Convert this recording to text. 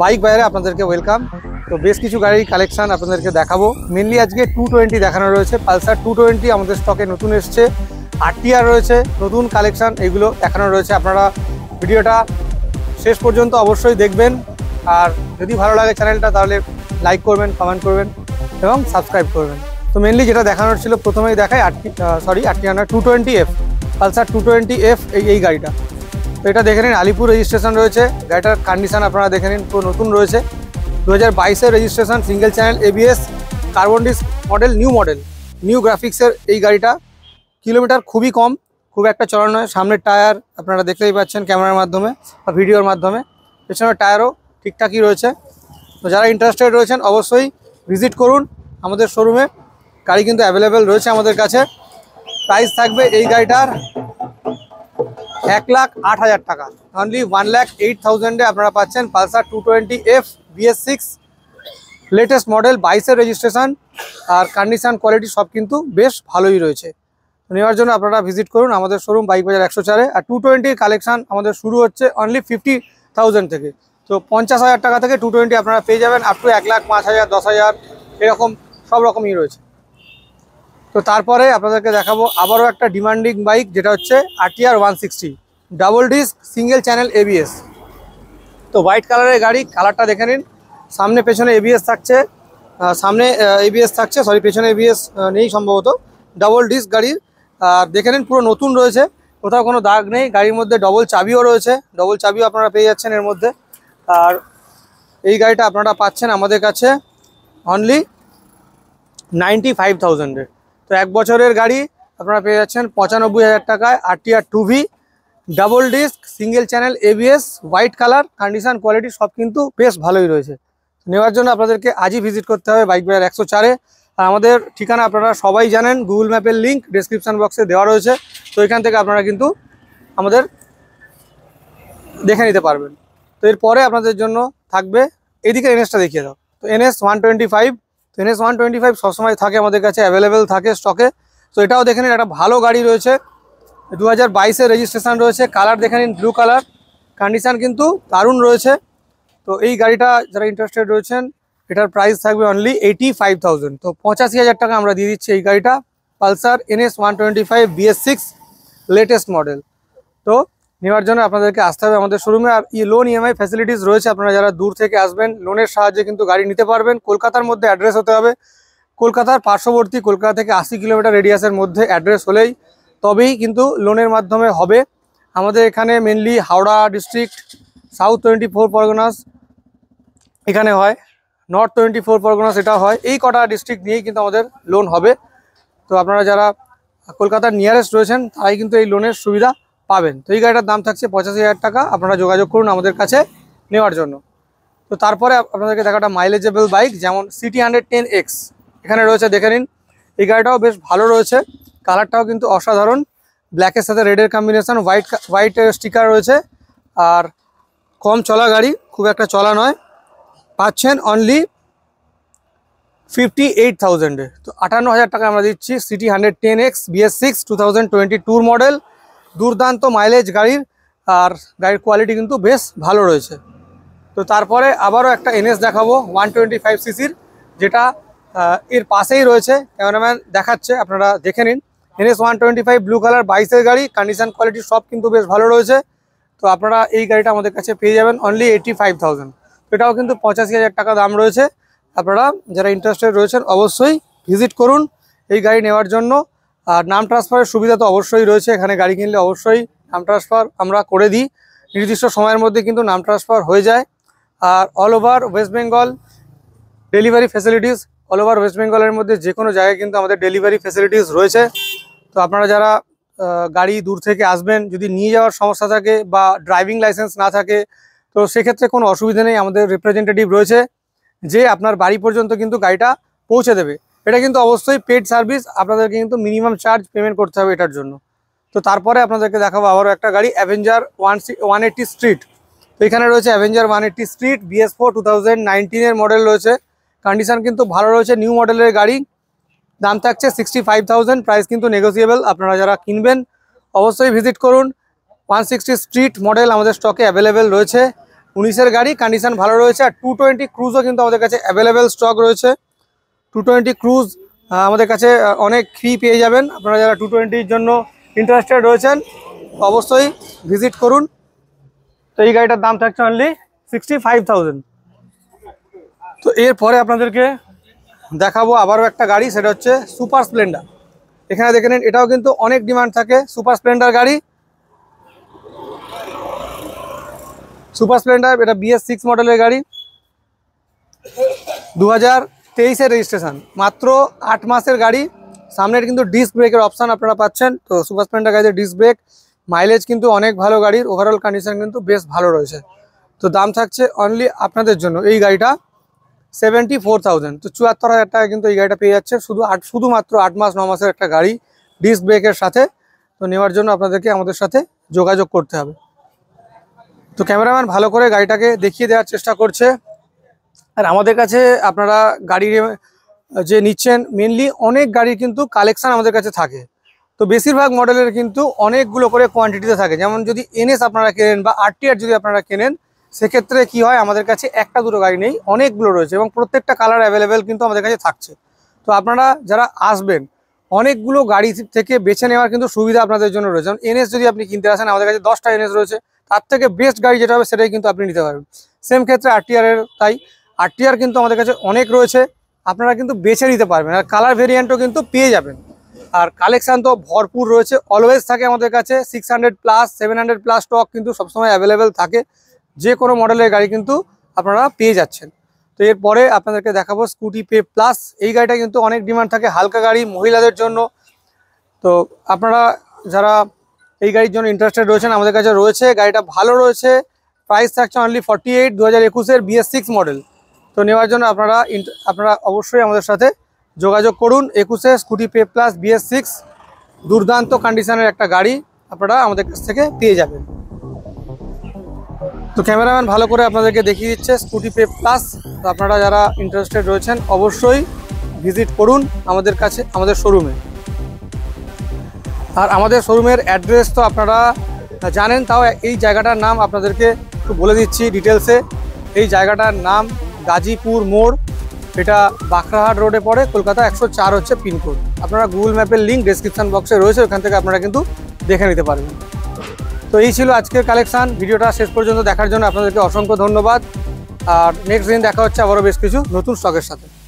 bike বাইরে আপনাদেরকে welcome তো বেশ কিছু গাড়ির কালেকশান আপনাদেরকে দেখাবো মেনলি আজকে টু টোয়েন্টি দেখানো রয়েছে পালসার টু টোয়েন্টি আমাদের স্টকে নতুন এসছে আরটিআর রয়েছে নতুন কালেকশান এগুলো দেখানো রয়েছে আপনারা ভিডিওটা শেষ পর্যন্ত অবশ্যই দেখবেন আর যদি ভালো লাগে চ্যানেলটা তাহলে লাইক করবেন কমেন্ট করবেন এবং সাবস্ক্রাইব করবেন তো মেনলি যেটা দেখানোর ছিল প্রথমেই দেখায় আটটি সরি আটটি আনার two twenty F Pulsar two twenty F এই গাড়িটা তো এটা দেখে নিন আলিপুর রেজিস্ট্রেশন রয়েছে গাড়িটার কন্ডিশান আপনারা দেখে নিন পুরো নতুন রয়েছে দু হাজার বাইশের registration single channel ABS carbon disc model new model new গ্রাফিক্সের এই গাড়িটা কিলোমিটার খুবই কম খুব একটা চড়ানো নয় সামনের টায়ার আপনারা দেখতেই পাচ্ছেন ক্যামেরার মাধ্যমে বা ভিডিওর মাধ্যমে পেছনের টায়ারও ঠিকঠাকই রয়েছে তো যারা ইন্টারেস্টেড রয়েছেন অবশ্যই ভিজিট করুন আমাদের শোরুমে গাড়ি কিন্তু অ্যাভেলেবেল রয়েছে আমাদের কাছে প্রাইস থাকবে এই গাড়িটার এক লাখ আট হাজার টাকা অনলি ওয়ান লাখ এইট থাউজেন্ডে আপনারা পাচ্ছেন Pulsar two twenty F BS six latest model বাইশের রেজিস্ট্রেশন আর কন্ডিশান কোয়ালিটি সব কিন্তু বেশ ভালোই রয়েছে নেওয়ার জন্য আপনারা ভিজিট করুন আমাদের শোরুম বাইক বাজার একশো চারে আর টু টোয়েন্টির কালেকশান আমাদের শুরু হচ্ছে অনলি ফিফটি থাউজেন্ড থেকে তো পঞ্চাশ হাজার টাকা থেকে টু টোয়েন্টি আপনারা পেয়ে যাবেন আপ টু এক লাখ পাঁচ হাজার দশ হাজার এরকম সব রকমই রয়েছে তো তারপরে আপনাদেরকে দেখাবো আবারও একটা ডিমান্ডিং বাইক যেটা হচ্ছে RTR one sixty double disc single channel ABS তো হোয়াইট কালারের গাড়ি কালারটা দেখে নিন সামনে পেছনে এবিএস থাকছে সামনে এবিএস থাকছে সরি পেছনে এবিএস নেই সম্ভবত ডাবল ডিস্ক গাড়ির আর দেখে নিন পুরো নতুন রয়েছে কোথাও কোনো দাগ নেই গাড়ির মধ্যে ডবল চাবিও রয়েছে ডবল চাবিও আপনারা পেয়ে যাচ্ছেন এর মধ্যে আর এই গাড়িটা আপনারা পাচ্ছেন আমাদের কাছে অনলি নাইনটি ফাইভ থাউজেন্ডের তো এক বছরের গাড়ি আপনারা পেয়ে যাচ্ছেন পঁচানব্বই হাজার টাকায় RTR two V double disc single channel ABS white colour condition quality সব কিন্তু বেশ ভালোই রয়েছে নেওয়ার জন্য আপনাদেরকে আজই ভিজিট করতে হবে বাইক বাজার একশো চারে আর আমাদের ঠিকানা আপনারা সবাই জানেন গুগল ম্যাপের লিঙ্ক ডিসক্রিপশান বক্সে দেওয়া রয়েছে তো এখান থেকে আপনারা কিন্তু আমাদের দেখে নিতে পারবেন তো এরপরে আপনাদের জন্য থাকবে এদিকে এনএসটা দেখিয়ে দাও তো এনএস ওয়ান টোয়েন্টি ফাইভ তো এনএস ওয়ান টোয়েন্টি ফাইভ সবসময় থাকে আমাদের কাছে অ্যাভেলেবেল থাকে স্টকে তো এটাও দেখে নিন একটা ভালো গাড়ি রয়েছে দু হাজার বাইশের রেজিস্ট্রেশন রয়েছে কালার দেখে নিন ব্লু কালার কন্ডিশান কিন্তু দারুণ রয়েছে তো এই গাড়িটা যারা ইন্টারেস্টেড রয়েছেন এটার প্রাইস থাকবে অনলি এইটি ফাইভ থাউজেন্ড তো পঁচাশি হাজার টাকা আমরা দিয়ে দিচ্ছি এই গাড়িটা Pulsar NS one twenty five BS six latest model তো নেওয়ার জন্য আপনাদেরকে আসতে হবে আমাদের শোরুমে আর ই লোন ইএমআই ফ্যাসিলিটিস রয়েছে আপনারা যারা দূর থেকে আসবেন লোনের সাহায্যে কিন্তু গাড়ি নিতে পারবেন কলকাতার মধ্যে অ্যাড্রেস হতে হবে কলকাতার পার্শ্ববর্তী কলকাতা থেকে আশি কিলোমিটার রেডিয়াসের মধ্যে অ্যাড্রেস হলেই তবেই কিন্তু লোনের মাধ্যমে হবে আমাদের এখানে mainly Howrah district South twenty four Parganas এখানে হয় নর্থ টোয়েন্টি ফোর পরগনাস এটা হয় এই কটা ডিস্ট্রিক্ট নিয়েই কিন্তু আমাদের লোন হবে তো আপনারা যারা কলকাতার নিয়ারেস্ট রয়েছেন তাই কিন্তু এই লোনের সুবিধা পাবেন তো এই গাড়িটার দাম থাকছে পঁচাশি হাজার টাকা আপনারা যোগাযোগ করুন আমাদের কাছে নেওয়ার জন্য তো তারপরে আপনাদেরকে দেখাটা মাইলেজেবল বাইক যেমন সিটি হান্ড্রেড টেন এক্স এখানে রয়েছে দেখে নিন এই গাড়িটাও বেশ ভালো রয়েছে কালারটাও কিন্তু অসাধারণ ব্ল্যাকের সাথে রেডের কম্বিনেশান হোয়াইট হোয়াইট স্টিকার রয়েছে আর কম চলা গাড়ি খুব একটা চলা নয় পাচ্ছেন অনলি ফিফটি এইট থাউজেন্ডে তো আটান্ন হাজার টাকা আমরা দিচ্ছি CT hundred ten X BS six two thousand twenty টুর মডেল দুর্দান্ত মাইলেজ গাড়ির আর গাড়ির কোয়ালিটি কিন্তু বেশ ভালো রয়েছে তো তারপরে আবারও একটা এনএস দেখাবো ওয়ান টোয়েন্টি ফাইভ সিসির যেটা এর পাশেই রয়েছে ক্যামেরাম্যান দেখাচ্ছে আপনারা দেখে নিন NS one twenty five blue colour বাইশের গাড়ি কন্ডিশান কোয়ালিটি সব কিন্তু বেশ ভালো রয়েছে তো আপনারা এই গাড়িটা আমাদের কাছে পেয়ে যাবেন অনলি এইটি ফাইভ থাউজেন্ড এটাও কিন্তু পঁচাশি হাজার টাকা দাম রয়েছে আপনারা যারা ইন্টারেস্টেড রয়েছেন অবশ্যই ভিজিট করুন এই গাড়ি নেওয়ার জন্য আর নাম ট্রান্সফারের সুবিধা তো অবশ্যই রয়েছে এখানে গাড়ি কিনলে অবশ্যই নাম ট্রান্সফার আমরা করে দিই নির্দিষ্ট সময়ের মধ্যে কিন্তু নাম ট্রান্সফার হয়ে যায় আর all over West Bengal delivery facilities all over West বেঙ্গলের মধ্যে যে কোনো জায়গায় কিন্তু আমাদের ডেলিভারি ফ্যাসিলিটিস রয়েছে তো আপনারা যারা গাড়ি দূর থেকে আসবেন যদি নিয়ে যাওয়ার সমস্যা থাকে বা ড্রাইভিং লাইসেন্স না থাকে তো সেক্ষেত্রে কোনো অসুবিধা নেই আমাদের রিপ্রেজেন্টেটিভ রয়েছে যে আপনার বাড়ি পর্যন্ত কিন্তু গাড়িটা পৌঁছে দেবে এটা কিন্তু অবশ্যই পেড সার্ভিস আপনাদেরকে কিন্তু মিনিমাম চার্জ পেমেন্ট করতে হবে এটার জন্য তো তারপরে আপনাদেরকে দেখাবো আবারও একটা গাড়ি Avenger one one eighty street তো এখানে রয়েছে Avenger one eighty street BS four two thousand নাইনটিনের মডেল রয়েছে কন্ডিশান কিন্তু ভালো রয়েছে নিউ মডেলের গাড়ি দাম থাকছে সিক্সটি ফাইভ থাউজেন্ড প্রাইস কিন্তু নেগোসিয়েবল আপনারা যারা কিনবেন অবশ্যই ভিজিট করুন ওয়ান সিক্সটি স্ট্রিট মডেল আমাদের স্টকে অ্যাভেলেবেল রয়েছে উনিশের গাড়ি কন্ডিশান ভালো রয়েছে আর টু টোয়েন্টি ক্রুজও কিন্তু আমাদের কাছে অ্যাভেলেবেল স্টক রয়েছে টু টোয়েন্টি ক্রুজ আমাদের কাছে অনেক ফ্রি পেয়ে যাবেন আপনারা যারা টু টোয়েন্টির জন্য ইন্টারেস্টেড রয়েছেন অবশ্যই ভিজিট করুন তো এই গাড়িটার দাম থাকছে অনলি সিক্সটি ফাইভ থাউজেন্ড তো এরপরে আপনাদেরকে দেখাবো আবারও একটা গাড়ি সেটা হচ্ছে সুপার স্প্লেন্ডার এখানে দেখে নিন এটাও কিন্তু অনেক ডিমান্ড থাকে সুপার স্প্লেন্ডার গাড়ি সুপার স্প্লেন্ডার এটা বিএস সিক্স মডেলের গাড়ি দু তেইশের রেজিস্ট্রেশন মাত্র আট মাসের গাড়ি সামনের কিন্তু ডিস্ক ব্রেকের অপশান আপনারা পাচ্ছেন তো সুপার স্প্লেন্ডার গাড়িতে ডিস্ক ব্রেক মাইলেজ কিন্তু অনেক ভালো গাড়ির ওভারঅল কন্ডিশন কিন্তু বেশ ভালো রয়েছে তো দাম থাকছে অনলি আপনাদের জন্য এই গাড়িটা সেভেন্টি ফোর থাউজেন্ড তো চুয়াত্তর হাজার টাকা কিন্তু এই গাড়িটা পেয়ে যাচ্ছে শুধু আট শুধুমাত্র আট মাস ন মাসের একটা গাড়ি ডিস্ক ব্রেকের সাথে তো নেওয়ার জন্য আপনাদেরকে আমাদের সাথে যোগাযোগ করতে হবে তো ক্যামেরাম্যান ভালো করে গাড়িটাকে দেখিয়ে দেওয়ার চেষ্টা করছে আর আমাদের কাছে আপনারা গাড়ির যে নিচ্ছেন মেনলি অনেক গাড়ির কিন্তু কালেকশান আমাদের কাছে থাকে তো বেশিরভাগ মডেলের কিন্তু অনেকগুলো করে কোয়ান্টিটিতে থাকে যেমন যদি এনএস আপনারা কেনেন বা আরটিআর যদি আপনারা কেনেন সেক্ষেত্রে কি হয় আমাদের কাছে একটা দুটো গাড়ি নেই অনেকগুলো রয়েছে এবং প্রত্যেকটা কালার অ্যাভেলেবেল কিন্তু আমাদের কাছে থাকছে তো আপনারা যারা আসবেন অনেকগুলো গাড়ি থেকে বেছে নেওয়ার কিন্তু সুবিধা আপনাদের জন্য রয়েছে যেমন এনএস যদি আপনি কিনতে আসেন আমাদের কাছে দশটা এনএস রয়েছে তার থেকে বেস্ট গাড়ি যেটা হবে সেটাই কিন্তু আপনি নিতে পারবেন সেম ক্ষেত্রে আরটিআরের তাই আর টিয়ার কিন্তু আমাদের কাছে অনেক রয়েছে আপনারা কিন্তু বেছে নিতে পারবেন আর কালার ভেরিয়েন্টও কিন্তু পেয়ে যাবেন আর কালেকশান তো ভরপুর রয়েছে অলওয়েজ থাকে আমাদের কাছে six hundred plus seven hundred plus stock কিন্তু সবসময় অ্যাভেলেবেল থাকে যে কোনো মডেলের গাড়ি কিন্তু আপনারা পেয়ে যাচ্ছেন তো এরপরে আপনাদেরকে দেখাবো স্কুটি পে প্লাস এই গাড়িটা কিন্তু অনেক ডিমান্ড থাকে হালকা গাড়ি মহিলাদের জন্য তো আপনারা যারা এই গাড়ির জন্য ইন্টারেস্টেড রয়েছেন আমাদের কাছে রয়েছে গাড়িটা ভালো রয়েছে প্রাইস থাকছে অনলি ফর্টি এইট দু হাজার একুশের বিএস সিক্স মডেল তো নেওয়ার জন্য আপনারা আপনারা অবশ্যই আমাদের সাথে যোগাযোগ করুন একুশে Scooty Pep plus BS six দুর্দান্ত কন্ডিশনের একটা গাড়ি আপনারা আমাদের কাছ থেকে পেয়ে যাবেন তো ক্যামেরাম্যান ভালো করে আপনাদেরকে দেখিয়ে দিচ্ছে স্কুটি পে প্লাস তো আপনারা যারা ইন্টারেস্টেড রয়েছেন অবশ্যই ভিজিট করুন আমাদের কাছে আমাদের শোরুমে আর আমাদের শোরুমের অ্যাড্রেস তো আপনারা জানেন তাও এই জায়গাটার নাম আপনাদেরকে একটু বলে দিচ্ছি ডিটেলসে এই জায়গাটার নাম গাজীপুর মোড় এটা বাঁকড়াহাট রোডে পড়ে কলকাতা একশো চার হচ্ছে পিনকোড আপনারা গুগল ম্যাপের লিঙ্ক ডিসক্রিপশান বক্সে রয়েছে ওখান থেকে আপনারা কিন্তু দেখে নিতে পারবেন তো এই ছিল আজকের কালেকশান ভিডিওটা শেষ পর্যন্ত দেখার জন্য আপনাদেরকে অসংখ্য ধন্যবাদ আর নেক্সট দিন দেখা হচ্ছে আবারও বেশ কিছু নতুন স্টকের সাথে